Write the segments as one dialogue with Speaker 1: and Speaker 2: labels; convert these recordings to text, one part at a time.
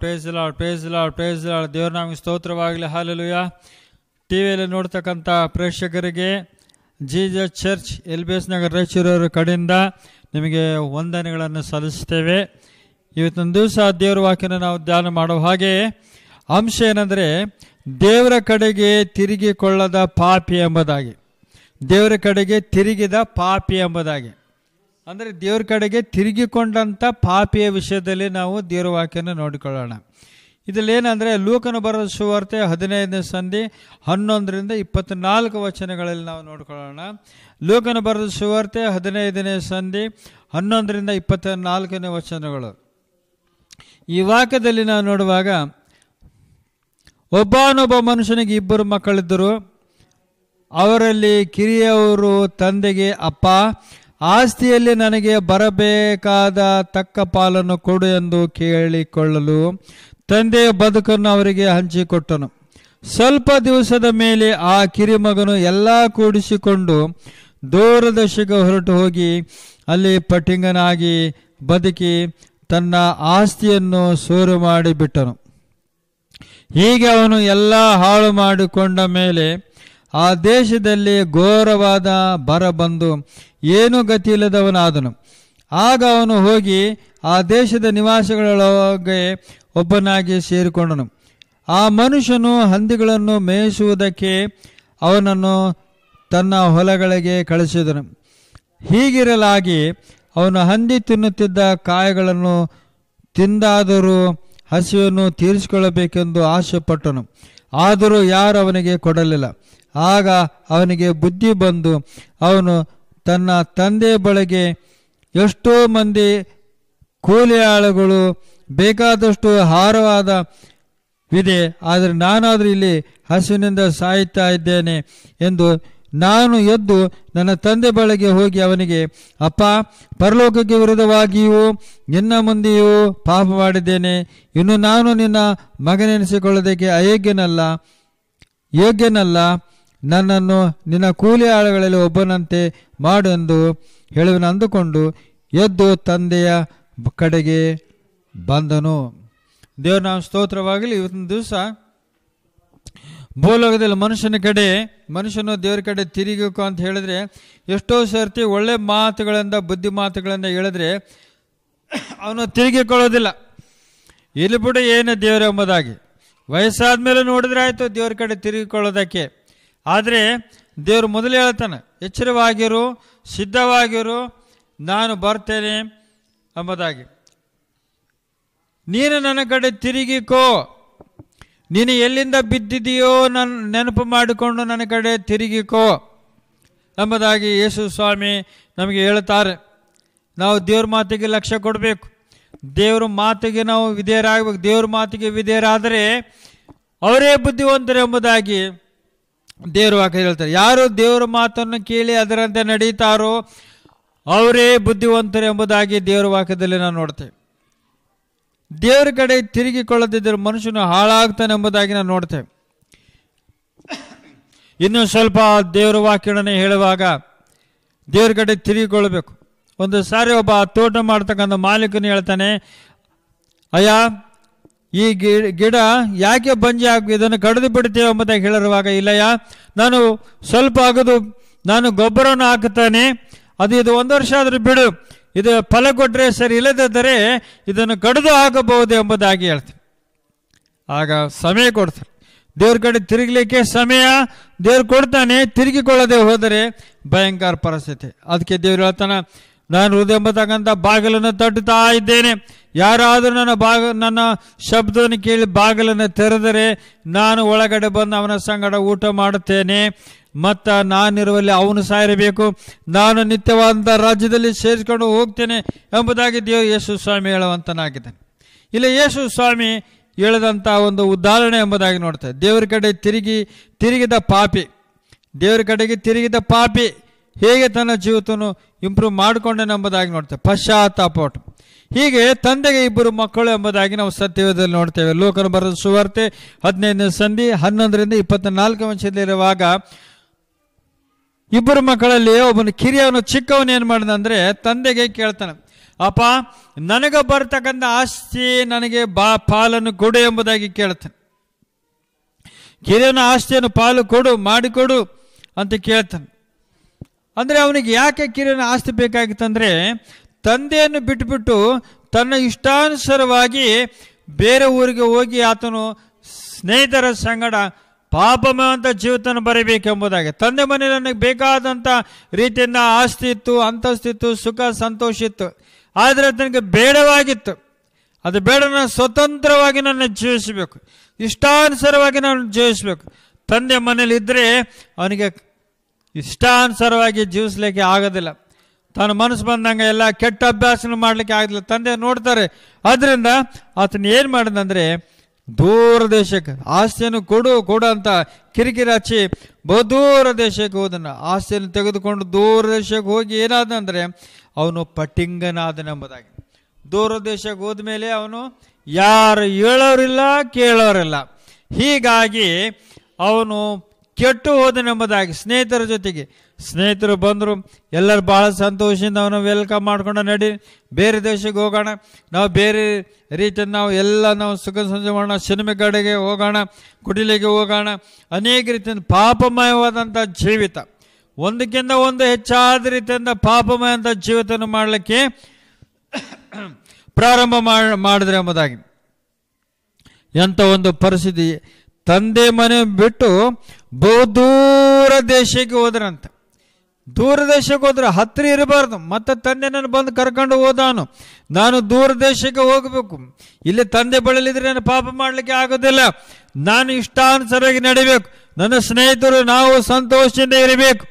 Speaker 1: praise Lord praise Lord praise Lord ದೇವ್ರ ನಮಗೆ ಸ್ತೋತ್ರವಾಗಲಿ ಹಾಲೆಲುಯ ಟಿ ವಿಯಲ್ಲಿ ನೋಡ್ತಕ್ಕಂಥ ಪ್ರೇಕ್ಷಕರಿಗೆ ಜೀಜ church L B S Nagar ರಾಯಚೂರವರ ಕಡೆಯಿಂದ ನಿಮಗೆ ವಂದನೆಗಳನ್ನು ಸಲ್ಲಿಸ್ತೇವೆ ಇವತ್ತೊಂದು ದಿವಸ ದೇವರ ವಾಕ್ಯನ ನಾವು ಧ್ಯಾನ ಮಾಡೋ ಹಾಗೆ ಅಂಶ ಏನಂದರೆ ದೇವರ ಕಡೆಗೆ ತಿರುಗಿಕೊಳ್ಳದ ಪಾಪಿ ಎಂಬುದಾಗಿ ದೇವರ ಕಡೆಗೆ ತಿರುಗಿದ ಪಾಪಿ ಎಂಬುದಾಗಿ ಅಂದರೆ ದೇವ್ರ ಕಡೆಗೆ ತಿರುಗಿಕೊಂಡಂಥ ಪಾಪಿಯ ವಿಷಯದಲ್ಲಿ ನಾವು ದೇವ್ರ ವಾಕ್ಯನ ನೋಡಿಕೊಳ್ಳೋಣ ಏನಂದರೆ ಲೂಕನ ಬರೆದ ಸುವಾರ್ತೆ ಹದಿನೈದನೇ ಸಂಧಿ ಹನ್ನೊಂದರಿಂದ ಇಪ್ಪತ್ತ್ನಾಲ್ಕು ವಚನಗಳಲ್ಲಿ ನಾವು ನೋಡ್ಕೊಳ್ಳೋಣ ಲೂಕನ ಬರೆದ ಸುವಾರ್ತೆ ಹದಿನೈದನೇ ಸಂಧಿ ಹನ್ನೊಂದರಿಂದ ಇಪ್ಪತ್ತ ನಾಲ್ಕನೇ ವಚನಗಳು ಈ ವಾಕ್ಯದಲ್ಲಿ ನಾವು ನೋಡುವಾಗ ಒಬ್ಬನೊಬ್ಬ ಮನುಷ್ಯನಿಗೆ ಇಬ್ಬರು ಮಕ್ಕಳಿದ್ದರು ಅವರಲ್ಲಿ ಕಿರಿಯವರು ತಂದೆಗೆ ಅಪ್ಪ ಆಸ್ತಿಯಲ್ಲಿ ನನಗೆ ಬರಬೇಕಾದ ತಕ್ಕ ಪಾಲನ್ನು ಕೊಡು ಎಂದು ಕೇಳಿಕೊಳ್ಳಲು ತಂದೆಯ ಬದುಕನ್ನು ಅವರಿಗೆ ಹಂಚಿಕೊಟ್ಟನು ಸ್ವಲ್ಪ ದಿವಸದ ಮೇಲೆ ಆ ಕಿರಿಮಗನು ಎಲ್ಲ ಕೂಡಿಸಿಕೊಂಡು ದೂರದರ್ಶಿಗೆ ಹೊರಟು ಹೋಗಿ ಅಲ್ಲಿ ಪಟಿಂಗನಾಗಿ ಬದುಕಿ ತನ್ನ ಆಸ್ತಿಯನ್ನು ಸೂರು ಮಾಡಿಬಿಟ್ಟನು ಹೀಗೆ ಅವನು ಎಲ್ಲ ಹಾಳು ಮಾಡಿಕೊಂಡ ಮೇಲೆ ಆ ದೇಶದಲ್ಲಿ ಘೋರವಾದ ಬರ ಬಂದು ಏನೂ ಇಲ್ಲದವನಾದನು ಆಗ ಅವನು ಹೋಗಿ ಆ ದೇಶದ ನಿವಾಸಿಗಳೊಳಗೆ ಒಬ್ಬನಾಗಿ ಸೇರಿಕೊಂಡನು ಆ ಮನುಷ್ಯನು ಹಂದಿಗಳನ್ನು ಮೇಯಿಸುವುದಕ್ಕೆ ಅವನನ್ನು ತನ್ನ ಹೊಲಗಳಿಗೆ ಕಳಿಸಿದನು ಹೀಗಿರಲಾಗಿ ಅವನು ಹಂದಿ ತಿನ್ನುತ್ತಿದ್ದ ಕಾಯಗಳನ್ನು ತಿಂದಾದರೂ ಹಸಿವನ್ನು ತೀರಿಸಿಕೊಳ್ಳಬೇಕೆಂದು ಆಸೆಪಟ್ಟನು ಆದರೂ ಯಾರು ಅವನಿಗೆ ಕೊಡಲಿಲ್ಲ ಆಗ ಅವನಿಗೆ ಬುದ್ಧಿ ಬಂದು ಅವನು ತನ್ನ ತಂದೆ ಬಳಿಗೆ ಎಷ್ಟೋ ಮಂದಿ ಕೂಲಿ ಆಳುಗಳು ಬೇಕಾದಷ್ಟು ಹಾರವಾದ ವಿದೆ ಆದರೆ ನಾನಾದರೂ ಇಲ್ಲಿ ಹಸುವಿನಿಂದ ಸಾಯುತ್ತಾ ಇದ್ದೇನೆ ಎಂದು ನಾನು ಎದ್ದು ನನ್ನ ತಂದೆ ಬಳಗೆ ಹೋಗಿ ಅವನಿಗೆ ಅಪ್ಪ ಪರಲೋಕಕ್ಕೆ ವಿರುದ್ಧವಾಗಿಯೂ ನಿನ್ನ ಮುಂದೆಯೂ ಪಾಪ ಮಾಡಿದ್ದೇನೆ ಇನ್ನು ನಾನು ನಿನ್ನ ಮಗನೆನಿಸಿಕೊಳ್ಳೋದಕ್ಕೆ ಅಯೋಗ್ಯನಲ್ಲ ಯೋಗ್ಯನಲ್ಲ ನನ್ನನ್ನು ನಿನ್ನ ಕೂಲಿ ಆಳುಗಳಲ್ಲಿ ಒಬ್ಬನಂತೆ ಎಂದು ಹೇಳುವನು ಅಂದುಕೊಂಡು ಎದ್ದು ತಂದೆಯ ಕಡೆಗೆ ಬಂದನು ದೇವ್ರ ನಾವು ಸ್ತೋತ್ರವಾಗಲಿ ಇವತ್ತಿನ ದಿವಸ ಭೂಲೋಕದಲ್ಲಿ ಮನುಷ್ಯನ ಕಡೆ ಮನುಷ್ಯನು ದೇವ್ರ ಕಡೆ ತಿರುಗಬೇಕು ಅಂತ ಹೇಳಿದ್ರೆ ಎಷ್ಟೋ ಸರ್ತಿ ಒಳ್ಳೆ ಮಾತುಗಳಿಂದ ಬುದ್ಧಿ ಮಾತುಗಳಿಂದ ಹೇಳಿದ್ರೆ ಅವನು ತಿರುಗಿಕೊಳ್ಳೋದಿಲ್ಲ ಇಲ್ಲಿ ಬಿಡು ಏನು ಎಂಬುದಾಗಿ ವಯಸ್ಸಾದ ಮೇಲೆ ನೋಡಿದ್ರೆ ಆಯಿತು ದೇವ್ರ ಕಡೆ ತಿರುಗಿಕೊಳ್ಳೋದಕ್ಕೆ ಆದರೆ ದೇವರು ಮೊದಲು ಹೇಳ್ತಾನೆ ಎಚ್ಚರವಾಗಿರು ಸಿದ್ಧವಾಗಿರು ನಾನು ಬರ್ತೇನೆ ಎಂಬುದಾಗಿ ನೀನು ನನ್ನ ಕಡೆ ತಿರುಗಿಕೋ ನೀನು ಎಲ್ಲಿಂದ ಬಿದ್ದಿದೆಯೋ ನನ್ನ ನೆನಪು ಮಾಡಿಕೊಂಡು ನನ್ನ ಕಡೆ ತಿರುಗಿಕೋ ಎಂಬುದಾಗಿ ಯೇಸು ಸ್ವಾಮಿ ನಮಗೆ ಹೇಳ್ತಾರೆ ನಾವು ದೇವ್ರ ಮಾತಿಗೆ ಲಕ್ಷ್ಯ ಕೊಡಬೇಕು ದೇವ್ರ ಮಾತಿಗೆ ನಾವು ವಿಧೇಯರಾಗಬೇಕು ದೇವ್ರ ಮಾತಿಗೆ ವಿಧೇಯರಾದರೆ ಅವರೇ ಬುದ್ಧಿವಂತರು ಎಂಬುದಾಗಿ ದೇವರು ವಾಕ್ಯ ಹೇಳ್ತಾರೆ ಯಾರು ದೇವರ ಮಾತನ್ನು ಕೇಳಿ ಅದರಂತೆ ನಡೀತಾರೋ ಅವರೇ ಬುದ್ಧಿವಂತರು ಎಂಬುದಾಗಿ ದೇವರ ವಾಕ್ಯದಲ್ಲಿ ನಾವು ನೋಡ್ತೇವೆ ದೇವರ ಕಡೆ ತಿರುಗಿಕೊಳ್ಳದಿದ್ದರೆ ಮನುಷ್ಯನು ಹಾಳಾಗ್ತಾನೆ ಎಂಬುದಾಗಿ ನಾವು ನೋಡ್ತೇವೆ ಇನ್ನು ಸ್ವಲ್ಪ ದೇವರ ವಾಕ್ಯಗಳನ್ನು ಹೇಳುವಾಗ ದೇವ್ರ ಕಡೆ ತಿರುಗಿಕೊಳ್ಳಬೇಕು ಒಂದು ಸಾರಿ ಒಬ್ಬ ತೋಟ ಮಾಡ್ತಕ್ಕಂಥ ಮಾಲೀಕನು ಹೇಳ್ತಾನೆ ಅಯ್ಯ ಈ ಗಿಡ ಯಾಕೆ ಬಂಜಿ ಆಗ ಇದನ್ನು ಕಡಿದು ಬಿಡ್ತೇವೆ ಎಂಬುದಾಗಿ ಹೇಳಿರುವಾಗ ಇಲ್ಲಯ್ಯ ನಾನು ಸ್ವಲ್ಪ ಆಗದು ನಾನು ಗೊಬ್ಬರವನ್ನು ಹಾಕುತ್ತಾನೆ ಅದು ಇದು ಒಂದು ವರ್ಷ ಆದರೂ ಬಿಡು ಇದು ಫಲ ಕೊಟ್ಟರೆ ಸರಿ ಇಲ್ಲದಿದ್ದರೆ ಇದನ್ನು ಕಡಿದು ಹಾಕಬಹುದು ಎಂಬುದಾಗಿ ಹೇಳ್ತೀನಿ ಆಗ ಸಮಯ ಕೊಡ್ತಾರೆ ದೇವ್ರ ಕಡೆ ತಿರುಗಲಿಕ್ಕೆ ಸಮಯ ದೇವ್ರು ಕೊಡ್ತಾನೆ ತಿರುಗಿಕೊಳ್ಳದೆ ಹೋದರೆ ಭಯಂಕರ ಪರಿಸ್ಥಿತಿ ಅದಕ್ಕೆ ದೇವ್ರು ಹೇಳ್ತಾನೆ ನಾನು ಹೃದಯ ಎಂಬತಕ್ಕಂಥ ಬಾಗಿಲನ್ನು ತಟ್ಟುತ್ತಾ ಇದ್ದೇನೆ ಯಾರಾದರೂ ನನ್ನ ಬಾಗ ನನ್ನ ಶಬ್ದವನ್ನು ಕೇಳಿ ಬಾಗಿಲನ್ನು ತೆರೆದರೆ ನಾನು ಒಳಗಡೆ ಬಂದು ಅವನ ಸಂಗಡ ಊಟ ಮಾಡುತ್ತೇನೆ ಮತ್ತು ನಾನಿರುವಲ್ಲಿ ಅವನು ಸಾಯಿರಬೇಕು ನಾನು ನಿತ್ಯವಾದಂಥ ರಾಜ್ಯದಲ್ಲಿ ಸೇರಿಸ್ಕೊಂಡು ಹೋಗ್ತೇನೆ ಎಂಬುದಾಗಿ ದೇವ ಯೇಸು ಸ್ವಾಮಿ ಹೇಳುವಂತನಾಗಿದ್ದಾನೆ ಇಲ್ಲಿ ಯೇಸು ಸ್ವಾಮಿ ಹೇಳಿದಂಥ ಒಂದು ಉದಾಹರಣೆ ಎಂಬುದಾಗಿ ನೋಡ್ತಾರೆ ದೇವರ ಕಡೆ ತಿರುಗಿ ತಿರುಗಿದ ಪಾಪಿ ದೇವರ ಕಡೆಗೆ ತಿರುಗಿದ ಪಾಪಿ ಹೇಗೆ ತನ್ನ ಜೀವಿತವನ್ನು ಇಂಪ್ರೂವ್ ಮಾಡಿಕೊಂಡೆ ಎಂಬುದಾಗಿ ನೋಡ್ತೇವೆ ಪಶ್ಚಾತ್ತಾಪೋಟ ಹೀಗೆ ತಂದೆಗೆ ಇಬ್ಬರು ಮಕ್ಕಳು ಎಂಬುದಾಗಿ ನಾವು ಸತ್ಯವೇದದಲ್ಲಿ ನೋಡ್ತೇವೆ ಲೋಕನ ಬರೆದ ಸುವಾರ್ತೆ ಹದಿನೈದನೇ ಸಂಧಿ ಹನ್ನೊಂದರಿಂದ ಇಪ್ಪತ್ತ ನಾಲ್ಕು ವಂಶದಲ್ಲಿರುವಾಗ ಇಬ್ಬರು ಮಕ್ಕಳಲ್ಲಿ ಒಬ್ಬನ ಕಿರಿಯವನು ಚಿಕ್ಕವನು ಏನು ಮಾಡಿದಂದ್ರೆ ತಂದೆಗೆ ಕೇಳ್ತಾನೆ ಅಪ್ಪ ನನಗೆ ಬರ್ತಕ್ಕಂಥ ಆಸ್ತಿ ನನಗೆ ಬಾ ಪಾಲನ್ನು ಕೊಡು ಎಂಬುದಾಗಿ ಕೇಳ್ತಾನೆ ಕಿರಿಯನ ಆಸ್ತಿಯನ್ನು ಪಾಲು ಕೊಡು ಮಾಡಿಕೊಡು ಅಂತ ಕೇಳ್ತಾನೆ ಅಂದರೆ ಅವನಿಗೆ ಯಾಕೆ ಕಿರಿಯನ ಆಸ್ತಿ ಬೇಕಾಗಿತ್ತಂದರೆ ತಂದೆಯನ್ನು ಬಿಟ್ಟುಬಿಟ್ಟು ತನ್ನ ಇಷ್ಟಾನುಸಾರವಾಗಿ ಬೇರೆ ಊರಿಗೆ ಹೋಗಿ ಆತನು ಸ್ನೇಹಿತರ ಸಂಗಡ ಪಾಪಮಂತ ಜೀವಿತನ ಬರೀಬೇಕೆಂಬುದಾಗಿ ತಂದೆ ಮನೇಲಿ ನನಗೆ ಬೇಕಾದಂಥ ರೀತಿಯಿಂದ ಆಸ್ತಿ ಇತ್ತು ಅಂತಸ್ತಿತ್ತು ಸುಖ ಸಂತೋಷ ಇತ್ತು ಆದರೆ ತನಗೆ ಬೇಡವಾಗಿತ್ತು ಅದು ಬೇಡ ನಾನು ಸ್ವತಂತ್ರವಾಗಿ ನನ್ನ ಜೀವಿಸಬೇಕು ಇಷ್ಟಾನುಸಾರವಾಗಿ ನಾನು ಜೀವಿಸಬೇಕು ತಂದೆ ಮನೇಲಿ ಇದ್ದರೆ ಅವನಿಗೆ ಇಷ್ಟಾನುಸಾರವಾಗಿ ಜೀವಿಸ್ಲಿಕ್ಕೆ ಆಗೋದಿಲ್ಲ ತನ್ನ ಮನಸ್ಸು ಬಂದಂಗೆ ಎಲ್ಲ ಕೆಟ್ಟ ಅಭ್ಯಾಸನೂ ಮಾಡಲಿಕ್ಕೆ ಆಗೋದಿಲ್ಲ ತಂದೆ ನೋಡ್ತಾರೆ ಆದ್ದರಿಂದ ಆತನ ಏನು ಮಾಡಿದಂದರೆ ದೂರ ದೇಶಕ್ಕೆ ಆಸ್ತಿಯನ್ನು ಕೊಡು ಕೊಡು ಅಂತ ಕಿರಿಕಿರಿ ಹಚ್ಚಿ ಬಹುದೂರ ದೇಶಕ್ಕೆ ಹೋದನು ಆಸ್ತಿಯನ್ನು ತೆಗೆದುಕೊಂಡು ದೂರ ದೇಶಕ್ಕೆ ಹೋಗಿ ಏನಾದಂದರೆ ಅವನು ಪಟಿಂಗನಾದನೆಂಬುದಾಗಿ ದೂರ ದೇಶಕ್ಕೆ ಹೋದ ಮೇಲೆ ಅವನು ಯಾರು ಹೇಳೋರಿಲ್ಲ ಕೇಳೋರಿಲ್ಲ ಹೀಗಾಗಿ ಅವನು ಕೆಟ್ಟು ಹೋದನೆಂಬುದಾಗಿ ಸ್ನೇಹಿತರ ಜೊತೆಗೆ ಸ್ನೇಹಿತರು ಬಂದರು ಎಲ್ಲರೂ ಭಾಳ ಸಂತೋಷದಿಂದ ಅವನು ವೆಲ್ಕಮ್ ಮಾಡ್ಕೊಂಡು ನಡಿ ಬೇರೆ ದೇಶಕ್ಕೆ ಹೋಗೋಣ ನಾವು ಬೇರೆ ರೀತಿಯ ನಾವು ಎಲ್ಲ ನಾವು ಸುಖ ಸಂಜೆ ಮಾಡೋಣ ಸಿನಿಮಾ ಕಡೆಗೆ ಹೋಗೋಣ ಕುಟಿಲಿಗೆ ಹೋಗೋಣ ಅನೇಕ ರೀತಿಯಿಂದ ಪಾಪಮಯವಾದಂಥ ಜೀವಿತ ಒಂದಕ್ಕಿಂತ ಒಂದು ಹೆಚ್ಚಾದ ರೀತಿಯಿಂದ ಪಾಪಮಯಂಥ ಜೀವಿತನ ಮಾಡಲಿಕ್ಕೆ ಪ್ರಾರಂಭ ಮಾಡಿದ್ರೆ ಎಂಬುದಾಗಿ ಎಂಥ ಒಂದು ಪರಿಸ್ಥಿತಿ ತಂದೆ ಮನೆ ಬಿಟ್ಟು ಬಹುದೂರ ದೇಶಕ್ಕೆ ಹೋದ್ರಂತ ದೂರ ದೇಶಕ್ಕೆ ಹೋದ್ರೆ ಹತ್ತಿರ ಇರಬಾರ್ದು ಮತ್ತೆ ತಂದೆ ನನ್ನ ಬಂದು ಕರ್ಕೊಂಡು ಹೋದಾನು ನಾನು ದೂರ ದೇಶಕ್ಕೆ ಹೋಗಬೇಕು ಇಲ್ಲಿ ತಂದೆ ಬಳಲಿದ್ರೆ ನಾನು ಪಾಪ ಮಾಡಲಿಕ್ಕೆ ಆಗೋದಿಲ್ಲ ನಾನು ಇಷ್ಟಾನುಸಾರವಾಗಿ ನಡಿಬೇಕು ನನ್ನ ಸ್ನೇಹಿತರು ನಾವು ಸಂತೋಷದಿಂದ ಇರಬೇಕು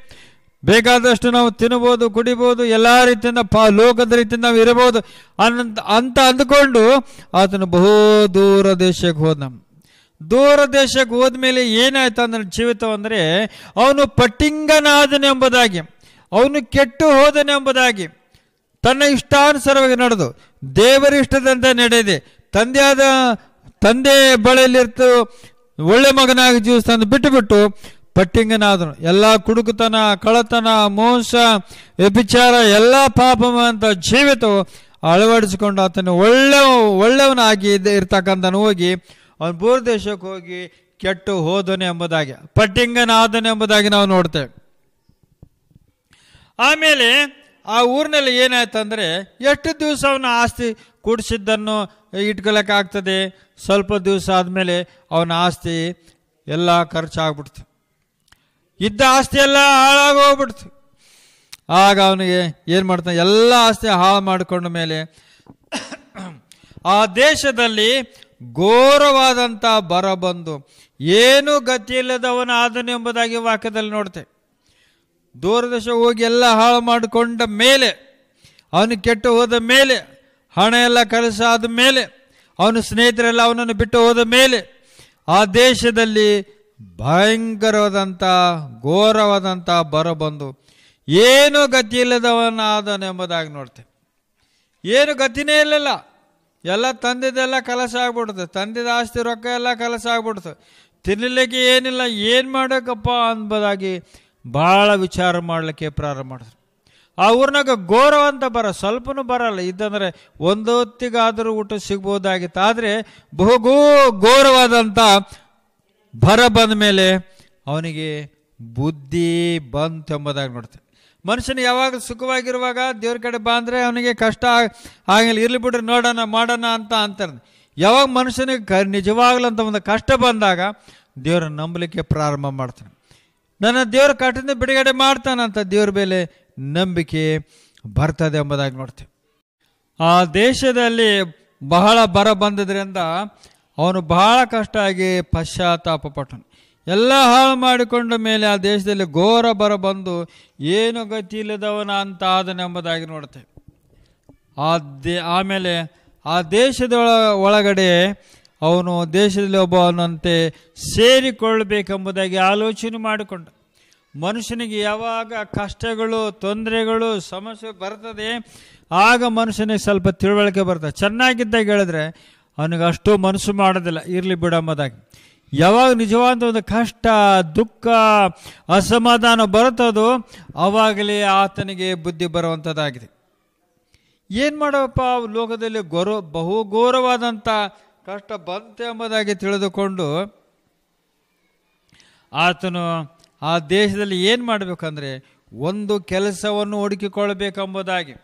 Speaker 1: ಬೇಕಾದಷ್ಟು ನಾವು ತಿನ್ಬೋದು ಕುಡಿಬೋದು ಎಲ್ಲ ರೀತಿಯಿಂದ ಪಾ ಲೋಕದ ರೀತಿಯಿಂದ ನಾವು ಇರಬಹುದು ಅನ್ನ ಅಂತ ಅಂದ್ಕೊಂಡು ಆತನು ಬಹು ದೂರ ದೇಶಕ್ಕೆ ಹೋದ ದೂರ ದೇಶಕ್ಕೆ ಹೋದ್ಮೇಲೆ ಏನಾಯ್ತು ಅಂದ್ರೆ ಜೀವಿತ ಅಂದರೆ ಅವನು ಎಂಬುದಾಗಿ ಅವನು ಕೆಟ್ಟು ಹೋದನೆ ಎಂಬುದಾಗಿ ತನ್ನ ಇಷ್ಟಾನುಸಾರವಾಗಿ ನಡೆದು ದೇವರ ಇಷ್ಟದಂತೆ ತಂದೆಯಾದ ತಂದೆ ಬಳಿಯಲ್ಲಿರ್ತು ಒಳ್ಳೆ ಮಗನಾಗಿ ಜೀವಿಸ್ತಂದು ಬಿಟ್ಟುಬಿಟ್ಟು ಪಟ್ಟಿಂಗನಾದನು ಎಲ್ಲ ಕುಡುಕುತನ ಕಳತನ ಮೋಸ ವ್ಯಭಿಚಾರ ಎಲ್ಲ ಪಾಪವಂತ ಜೀವಿತವು ಅಳವಡಿಸಿಕೊಂಡು ಆತನು ಒಳ್ಳೆ ಒಳ್ಳೆಯವನಾಗಿ ಇರ್ತಕ್ಕಂಥ ಹೋಗಿ ಅವನು ಬೂರ್ ದೇಶಕ್ಕೆ ಹೋಗಿ ಕೆಟ್ಟು ಹೋದನು ಎಂಬುದಾಗಿ ಆದನೆ ಎಂಬುದಾಗಿ ನಾವು ನೋಡ್ತೇವೆ ಆಮೇಲೆ ಆ ಊರಿನಲ್ಲಿ ಏನಾಯ್ತಂದರೆ ಎಷ್ಟು ದಿವಸ ಅವನ ಆಸ್ತಿ ಕೂಡಿಸಿದ್ದನ್ನು ಇಟ್ಕೊಳ್ಳೋಕ್ಕಾಗ್ತದೆ ಸ್ವಲ್ಪ ದಿವಸ ಆದಮೇಲೆ ಅವನ ಆಸ್ತಿ ಎಲ್ಲ ಖರ್ಚಾಗ್ಬಿಡ್ತು ಇದ್ದ ಆಸ್ತಿ ಎಲ್ಲ ಹೋಗ್ಬಿಡ್ತು ಆಗ ಅವನಿಗೆ ಏನು ಮಾಡ್ತಾನೆ ಎಲ್ಲ ಆಸ್ತಿ ಹಾಳು ಮಾಡಿಕೊಂಡ ಮೇಲೆ ಆ ದೇಶದಲ್ಲಿ ಘೋರವಾದಂಥ ಬರ ಬಂದು ಏನೂ ಎಂಬುದಾಗಿ ವಾಕ್ಯದಲ್ಲಿ ನೋಡ್ತೆ ದೂರದರ್ಶ ಹೋಗಿ ಎಲ್ಲ ಹಾಳು ಮಾಡಿಕೊಂಡ ಮೇಲೆ ಅವನು ಕೆಟ್ಟು ಹೋದ ಮೇಲೆ ಹಣ ಎಲ್ಲ ಕಲಸಾದ ಮೇಲೆ ಅವನ ಸ್ನೇಹಿತರೆಲ್ಲ ಅವನನ್ನು ಬಿಟ್ಟು ಹೋದ ಮೇಲೆ ಆ ದೇಶದಲ್ಲಿ ಭಯಂಕರವಾದಂಥ ಘೋರವಾದಂಥ ಬರ ಬಂದು ಏನು ಎಂಬುದಾಗಿ ನೋಡ್ತೆ ಏನು ಗತಿನೇ ಇಲ್ಲಲ್ಲ ಎಲ್ಲ ತಂದಿದ್ದೆಲ್ಲ ಕಲಸ ಆಗ್ಬಿಡ್ತು ತಂದಿದ ಆಸ್ತಿ ರೊಕ್ಕ ಎಲ್ಲ ಕಲಸ ಆಗ್ಬಿಡ್ತು ತಿನ್ನಲಿಕ್ಕೆ ಏನಿಲ್ಲ ಏನು ಮಾಡಬೇಕಪ್ಪ ಅನ್ಬೋದಾಗಿ ಭಾಳ ವಿಚಾರ ಮಾಡಲಿಕ್ಕೆ ಪ್ರಾರಂಭ ಮಾಡಿದ್ರು ಆ ಊರಿನಾಗ ಗೌರವ ಅಂತ ಬರ ಸ್ವಲ್ಪನೂ ಬರಲ್ಲ ಇದ್ದಂದರೆ ಒಂದೊತ್ತಿಗಾದರೂ ಊಟ ಸಿಗ್ಬೋದಾಗಿತ್ತು ಆದರೆ ಬಹುಗೂ ಗೌರವಾದಂಥ ಬರ ಬಂದ ಮೇಲೆ ಅವನಿಗೆ ಬುದ್ಧಿ ಬಂತು ಎಂಬುದಾಗಿ ನೋಡ್ತೇವೆ ಮನುಷ್ಯನ ಯಾವಾಗ ಸುಖವಾಗಿರುವಾಗ ದೇವ್ರ ಕಡೆ ಬಂದರೆ ಅವನಿಗೆ ಕಷ್ಟ ಆಗಿಲ್ಲ ಇರಲಿ ಬಿಡ್ರಿ ನೋಡೋಣ ಮಾಡೋಣ ಅಂತ ಅಂತಾರೆ ಯಾವಾಗ ಮನುಷ್ಯನಿಗೆ ಕ ನಿಜವಾಗ್ಲೂ ಒಂದು ಕಷ್ಟ ಬಂದಾಗ ದೇವ್ರನ್ನ ನಂಬಲಿಕ್ಕೆ ಪ್ರಾರಂಭ ಮಾಡ್ತಾನೆ ನನ್ನ ದೇವ್ರ ಕಟ್ಟಿಂದ ಬಿಡುಗಡೆ ಮಾಡ್ತಾನಂತ ದೇವ್ರ ಮೇಲೆ ನಂಬಿಕೆ ಬರ್ತದೆ ಎಂಬುದಾಗಿ ನೋಡ್ತೀವಿ ಆ ದೇಶದಲ್ಲಿ ಬಹಳ ಬರ ಬಂದದ್ರಿಂದ ಅವನು ಬಹಳ ಕಷ್ಟ ಆಗಿ ಪಶ್ಚಾತ್ತಾಪ ಎಲ್ಲ ಹಾಳು ಮಾಡಿಕೊಂಡ ಮೇಲೆ ಆ ದೇಶದಲ್ಲಿ ಘೋರ ಬಂದು ಏನು ಗತಿ ಇಲ್ಲದವನ ಅಂತ ಆದನೆಂಬುದಾಗಿ ನೋಡ್ತೇವೆ ಆ ದೇ ಆಮೇಲೆ ಆ ದೇಶದ ಒಳಗಡೆ ಅವನು ದೇಶದಲ್ಲಿ ಒಬ್ಬವನಂತೆ ಸೇರಿಕೊಳ್ಳಬೇಕೆಂಬುದಾಗಿ ಆಲೋಚನೆ ಮಾಡಿಕೊಂಡ ಮನುಷ್ಯನಿಗೆ ಯಾವಾಗ ಕಷ್ಟಗಳು ತೊಂದರೆಗಳು ಸಮಸ್ಯೆ ಬರ್ತದೆ ಆಗ ಮನುಷ್ಯನಿಗೆ ಸ್ವಲ್ಪ ತಿಳುವಳಿಕೆ ಬರ್ತದೆ ಚೆನ್ನಾಗಿದ್ದಾಗ ಹೇಳಿದ್ರೆ ಅವನಿಗೆ ಅಷ್ಟು ಮನಸ್ಸು ಮಾಡೋದಿಲ್ಲ ಇರಲಿ ಬಿಡಂಬುದಾಗಿ ಯಾವಾಗ ನಿಜವಾದ ಒಂದು ಕಷ್ಟ ದುಃಖ ಅಸಮಾಧಾನ ಬರುತ್ತದೋ ಅವಾಗಲೇ ಆತನಿಗೆ ಬುದ್ಧಿ ಬರುವಂಥದ್ದಾಗಿದೆ ಏನು ಮಾಡೋಪ್ಪ ಲೋಕದಲ್ಲಿ ಗೌರವ ಬಹುಘೋರವಾದಂಥ ಕಷ್ಟ ಬಂತೆ ಎಂಬುದಾಗಿ ತಿಳಿದುಕೊಂಡು ಆತನು ಆ ದೇಶದಲ್ಲಿ ಏನು ಮಾಡಬೇಕಂದ್ರೆ ಒಂದು ಕೆಲಸವನ್ನು ಹುಡುಕಿಕೊಳ್ಳಬೇಕೆಂಬುದಾಗಿ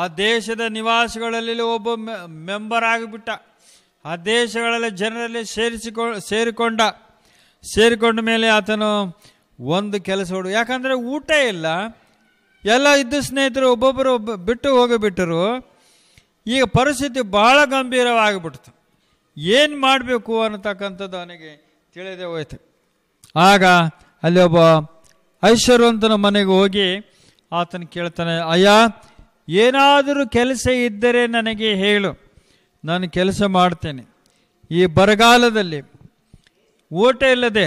Speaker 1: ಆ ದೇಶದ ನಿವಾಸಿಗಳಲ್ಲಿ ಒಬ್ಬ ಮೆಂಬರ್ ಆಗಿಬಿಟ್ಟ ಆ ದೇಶಗಳಲ್ಲಿ ಜನರಲ್ಲಿ ಸೇರಿಸಿಕೊ ಸೇರಿಕೊಂಡ ಸೇರಿಕೊಂಡ ಮೇಲೆ ಆತನು ಒಂದು ಕೆಲಸ ಹೊಡು ಯಾಕಂದರೆ ಊಟ ಇಲ್ಲ ಎಲ್ಲ ಇದ್ದ ಸ್ನೇಹಿತರು ಒಬ್ಬೊಬ್ಬರು ಒಬ್ಬ ಬಿಟ್ಟು ಹೋಗಿಬಿಟ್ಟರು ಈಗ ಪರಿಸ್ಥಿತಿ ಬಹಳ ಗಂಭೀರವಾಗಿಬಿಡ್ತು ಏನು ಮಾಡಬೇಕು ಅನ್ನತಕ್ಕಂಥದ್ದು ಅವನಿಗೆ ತಿಳಿದೇ ಹೋಯ್ತು ಆಗ ಅಲ್ಲಿ ಒಬ್ಬ ಐಶ್ವರ್ಯವಂತನ ಮನೆಗೆ ಹೋಗಿ ಆತನು ಕೇಳ್ತಾನೆ ಅಯ್ಯ ಏನಾದರೂ ಕೆಲಸ ಇದ್ದರೆ ನನಗೆ ಹೇಳು ನಾನು ಕೆಲಸ ಮಾಡ್ತೇನೆ ಈ ಬರಗಾಲದಲ್ಲಿ ಊಟ ಇಲ್ಲದೆ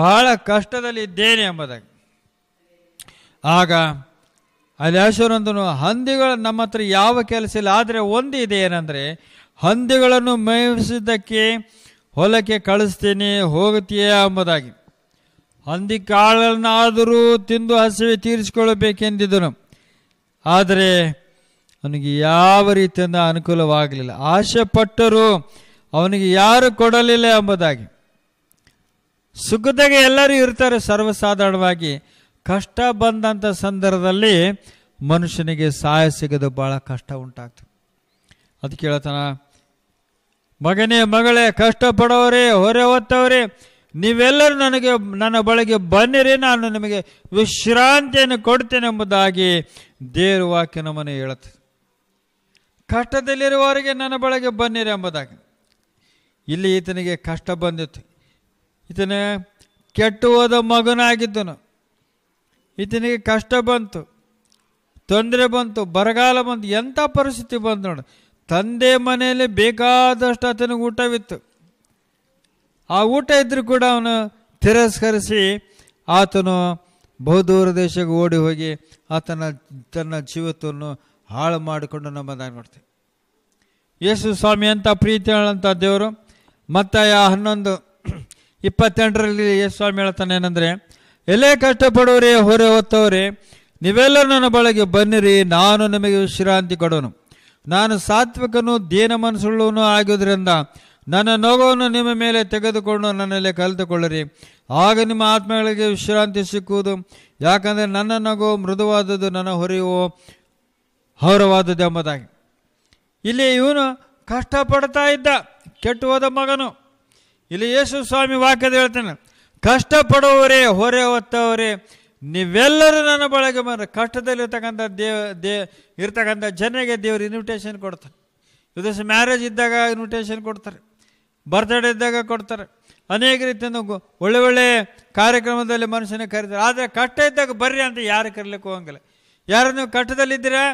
Speaker 1: ಬಹಳ ಕಷ್ಟದಲ್ಲಿ ಇದ್ದೇನೆ ಎಂಬುದಾಗಿ ಆಗ ಅಲ್ಯಾಶ್ವರಂತನು ಹಂದಿಗಳ ನಮ್ಮ ಹತ್ರ ಯಾವ ಕೆಲಸ ಇಲ್ಲ ಆದರೆ ಒಂದು ಇದೆ ಏನಂದರೆ ಹಂದಿಗಳನ್ನು ಮೇಯಿಸಿದ್ದಕ್ಕೆ ಹೊಲಕ್ಕೆ ಕಳಿಸ್ತೀನಿ ಹೋಗುತ್ತೀಯಾ ಎಂಬುದಾಗಿ ಹಂದಿ ಕಾಳನ್ನಾದರೂ ತಿಂದು ಹಸಿವೆ ತೀರಿಸಿಕೊಳ್ಳಬೇಕೆಂದಿದ್ದನು ಆದರೆ ಅವನಿಗೆ ಯಾವ ರೀತಿಯಿಂದ ಅನುಕೂಲವಾಗಲಿಲ್ಲ ಆಸೆ ಪಟ್ಟರೂ ಅವನಿಗೆ ಯಾರು ಕೊಡಲಿಲ್ಲ ಎಂಬುದಾಗಿ ಸುಖದಾಗ ಎಲ್ಲರೂ ಇರ್ತಾರೆ ಸರ್ವಸಾಧಾರಣವಾಗಿ ಕಷ್ಟ ಬಂದಂಥ ಸಂದರ್ಭದಲ್ಲಿ ಮನುಷ್ಯನಿಗೆ ಸಹಾಯ ಸಿಗೋದು ಭಾಳ ಕಷ್ಟ ಉಂಟಾಗ್ತದೆ ಅದು ಹೇಳ್ತಾನ ಮಗನೇ ಮಗಳೇ ಕಷ್ಟಪಡೋರೇ ಹೊರೆ ಹೊತ್ತವ್ರೆ ನೀವೆಲ್ಲರೂ ನನಗೆ ನನ್ನ ಬಳಿಗೆ ಬನ್ನಿರಿ ನಾನು ನಿಮಗೆ ವಿಶ್ರಾಂತಿಯನ್ನು ಕೊಡ್ತೇನೆ ಎಂಬುದಾಗಿ ದೇವ್ರ ವಾಕ್ಯ ನಮ್ಮನೆ ಹೇಳುತ್ತೆ ಕಷ್ಟದಲ್ಲಿರುವವರಿಗೆ ನನ್ನ ಬಳಿಗೆ ಎಂಬುದಾಗಿ ಇಲ್ಲಿ ಈತನಿಗೆ ಕಷ್ಟ ಬಂದಿತ್ತು ಈತನ ಕೆಟ್ಟು ಹೋದ ಮಗನಾಗಿದ್ದನು ಈತನಿಗೆ ಕಷ್ಟ ಬಂತು ತೊಂದರೆ ಬಂತು ಬರಗಾಲ ಬಂತು ಎಂಥ ಪರಿಸ್ಥಿತಿ ಬಂತು ನೋಡಿ ತಂದೆ ಮನೆಯಲ್ಲಿ ಬೇಕಾದಷ್ಟು ಆತನಿಗೆ ಊಟವಿತ್ತು ಆ ಊಟ ಇದ್ದರೂ ಕೂಡ ಅವನು ತಿರಸ್ಕರಿಸಿ ಆತನು ಬಹುದೂರ ದೇಶಕ್ಕೆ ಓಡಿ ಹೋಗಿ ಆತನ ತನ್ನ ಜೀವತವನ್ನು ಹಾಳು ಮಾಡಿಕೊಂಡು ನಮ್ಮದಾಗಿ ನೋಡ್ತೀವಿ ಯೇಸು ಸ್ವಾಮಿ ಅಂತ ಪ್ರೀತಿ ಹೇಳೋಂಥ ದೇವರು ಮತ್ತು ಯಾ ಹನ್ನೊಂದು ಇಪ್ಪತ್ತೆಂಟರಲ್ಲಿ ಯೇಸು ಸ್ವಾಮಿ ಹೇಳ್ತಾನೆ ಏನಂದರೆ ಎಲ್ಲೇ ಕಷ್ಟಪಡೋರಿ ಹೊರೆ ಹೊತ್ತವ್ರಿ ನೀವೆಲ್ಲ ನನ್ನ ಬಳಿಗೆ ಬನ್ನಿರಿ ನಾನು ನಿಮಗೆ ವಿಶ್ರಾಂತಿ ಕೊಡೋನು ನಾನು ಸಾತ್ವಿಕನು ದೀನ ಮನಸ್ಸುಳ್ಳವನು ಆಗೋದ್ರಿಂದ ನನ್ನ ನೋವನ್ನು ನಿಮ್ಮ ಮೇಲೆ ತೆಗೆದುಕೊಂಡು ನನ್ನಲ್ಲಿ ಕಲಿತುಕೊಳ್ಳಿರಿ ಆಗ ನಿಮ್ಮ ಆತ್ಮಗಳಿಗೆ ವಿಶ್ರಾಂತಿ ಸಿಕ್ಕುವುದು ಯಾಕಂದರೆ ನನ್ನ ನಗು ಮೃದುವಾದದ್ದು ನನ್ನ ಹೊರೆಯೋ ಹೌರವಾದದ್ದು ಎಂಬುದಾಗಿ ಇಲ್ಲಿ ಇವನು ಕಷ್ಟಪಡ್ತಾ ಇದ್ದ ಕೆಟ್ಟು ಹೋದ ಮಗನು ಇಲ್ಲಿ ಯೇಸು ಸ್ವಾಮಿ ವಾಕ್ಯದ ಹೇಳ್ತಾನೆ ಕಷ್ಟಪಡುವವರೇ ಹೊರೆ ಹೊತ್ತವರೇ ನೀವೆಲ್ಲರೂ ನನ್ನ ಬಳಗೆ ಬಂದರೆ ಕಷ್ಟದಲ್ಲಿರ್ತಕ್ಕಂಥ ದೇವ ದೇ ಇರ್ತಕ್ಕಂಥ ಜನರಿಗೆ ದೇವರು ಇನ್ವಿಟೇಷನ್ ಕೊಡ್ತಾರೆ ಇದು ಮ್ಯಾರೇಜ್ ಇದ್ದಾಗ ಇನ್ವಿಟೇಷನ್ ಕೊಡ್ತಾರೆ ಬರ್ತ್ಡೇ ಇದ್ದಾಗ ಕೊಡ್ತಾರೆ ಅನೇಕ ರೀತಿಯಿಂದ ಒಳ್ಳೆ ಒಳ್ಳೆ ಕಾರ್ಯಕ್ರಮದಲ್ಲಿ ಮನುಷ್ಯನ ಕರೀತಾರೆ ಆದರೆ ಕಷ್ಟ ಇದ್ದಾಗ ಬರ್ರಿ ಅಂತ ಯಾರು ಕರಲಿಕ್ಕೆ ಹೋಗಂಗಿಲ್ಲ ಯಾರು ನೀವು ಕಷ್ಟದಲ್ಲಿದ್ದೀರಾ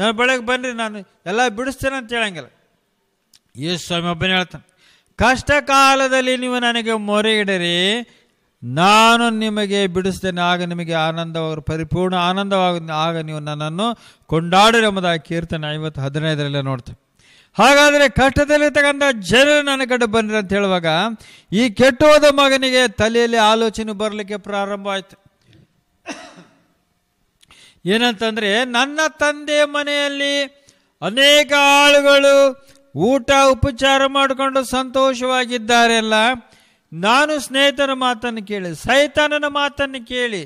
Speaker 1: ನನ್ನ ಬೆಳಗ್ಗೆ ಬನ್ನಿರಿ ನಾನು ಎಲ್ಲ ಬಿಡಿಸ್ತೇನೆ ಅಂತ ಹೇಳಂಗಿಲ್ಲ ಯೇಸು ಸ್ವಾಮಿ ಒಬ್ಬನೇ ಹೇಳ್ತಾನೆ ಕಷ್ಟ ಕಾಲದಲ್ಲಿ ನೀವು ನನಗೆ ಮೊರೆ ಇಡರಿ ನಾನು ನಿಮಗೆ ಬಿಡಿಸ್ತೇನೆ ಆಗ ನಿಮಗೆ ಆನಂದವಾಗ ಪರಿಪೂರ್ಣ ಆನಂದವಾಗ ಆಗ ನೀವು ನನ್ನನ್ನು ಕೊಂಡಾಡಿರಿ ಎಂಬುದಾಗಿ ಕೀರ್ತನೆ ಐವತ್ತು ಹದಿನೈದರಲ್ಲೇ ನೋಡ್ತೇವೆ ಹಾಗಾದರೆ ಕಷ್ಟದಲ್ಲಿ ಜನರು ನನ್ನ ಕಡೆ ಬನ್ನಿರಿ ಅಂತ ಹೇಳುವಾಗ ಈ ಹೋದ ಮಗನಿಗೆ ತಲೆಯಲ್ಲಿ ಆಲೋಚನೆ ಬರಲಿಕ್ಕೆ ಪ್ರಾರಂಭ ಆಯಿತು ಏನಂತಂದರೆ ನನ್ನ ತಂದೆ ಮನೆಯಲ್ಲಿ ಅನೇಕ ಆಳುಗಳು ಊಟ ಉಪಚಾರ ಮಾಡಿಕೊಂಡು ಸಂತೋಷವಾಗಿದ್ದಾರೆಲ್ಲ ನಾನು ಸ್ನೇಹಿತನ ಮಾತನ್ನು ಕೇಳಿ ಸೈತಾನನ ಮಾತನ್ನು ಕೇಳಿ